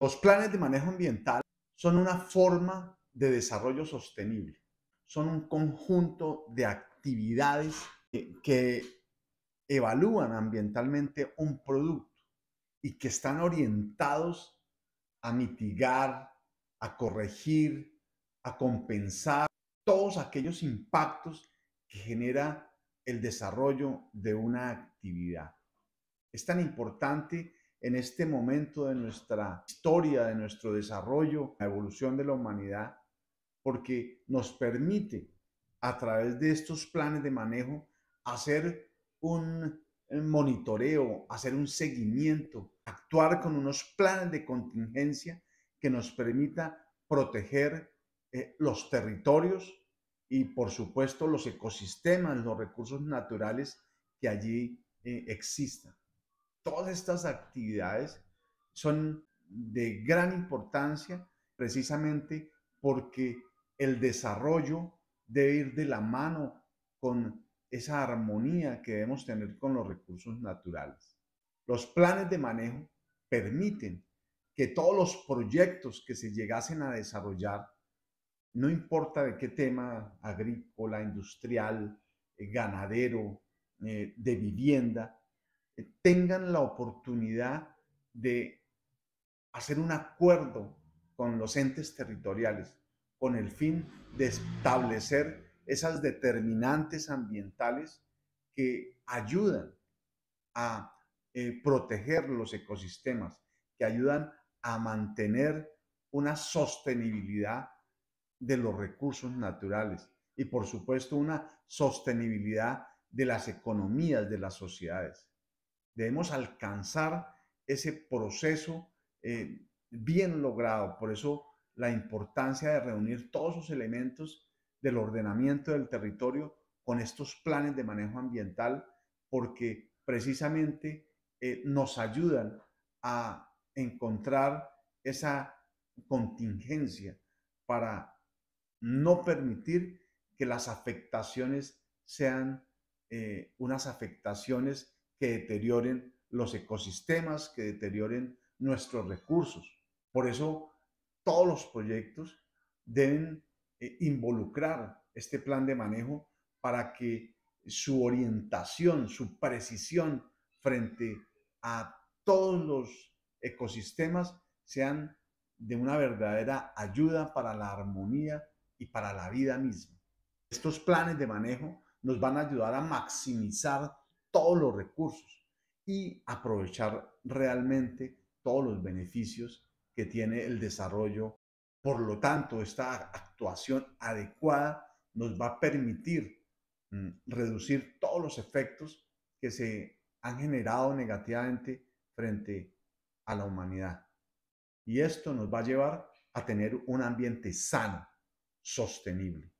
Los planes de manejo ambiental son una forma de desarrollo sostenible, son un conjunto de actividades que, evalúan ambientalmente un producto y que están orientados a mitigar, a corregir, a compensar todos aquellos impactos que genera el desarrollo de una actividad. Es tan importante en este momento de nuestra historia, de nuestro desarrollo, la evolución de la humanidad, porque nos permite a través de estos planes de manejo hacer un monitoreo, hacer un seguimiento, actuar con unos planes de contingencia que nos permita proteger eh, los territorios y por supuesto los ecosistemas, los recursos naturales que allí eh, existan todas estas actividades son de gran importancia precisamente porque el desarrollo debe ir de la mano con esa armonía que debemos tener con los recursos naturales. Los planes de manejo permiten que todos los proyectos que se llegasen a desarrollar, no importa de qué tema, agrícola, industrial, eh, ganadero, eh, de vivienda, tengan la oportunidad de hacer un acuerdo con los entes territoriales con el fin de establecer esas determinantes ambientales que ayudan a eh, proteger los ecosistemas, que ayudan a mantener una sostenibilidad de los recursos naturales y por supuesto una sostenibilidad de las economías de las sociedades debemos alcanzar ese proceso eh, bien logrado. Por eso la importancia de reunir todos los elementos del ordenamiento del territorio con estos planes de manejo ambiental, porque precisamente eh, nos ayudan a encontrar esa contingencia para no permitir que las afectaciones sean eh, unas afectaciones que deterioren los ecosistemas, que deterioren nuestros recursos. Por eso todos los proyectos deben eh, involucrar este plan de manejo para que su orientación, su precisión frente a todos los ecosistemas sean de una verdadera ayuda para la armonía y para la vida misma. Estos planes de manejo nos van a ayudar a maximizar todos los recursos y aprovechar realmente todos los beneficios que tiene el desarrollo. Por lo tanto, esta actuación adecuada nos va a permitir mm, reducir todos los efectos que se han generado negativamente frente a la humanidad. Y esto nos va a llevar a tener un ambiente sano, sostenible.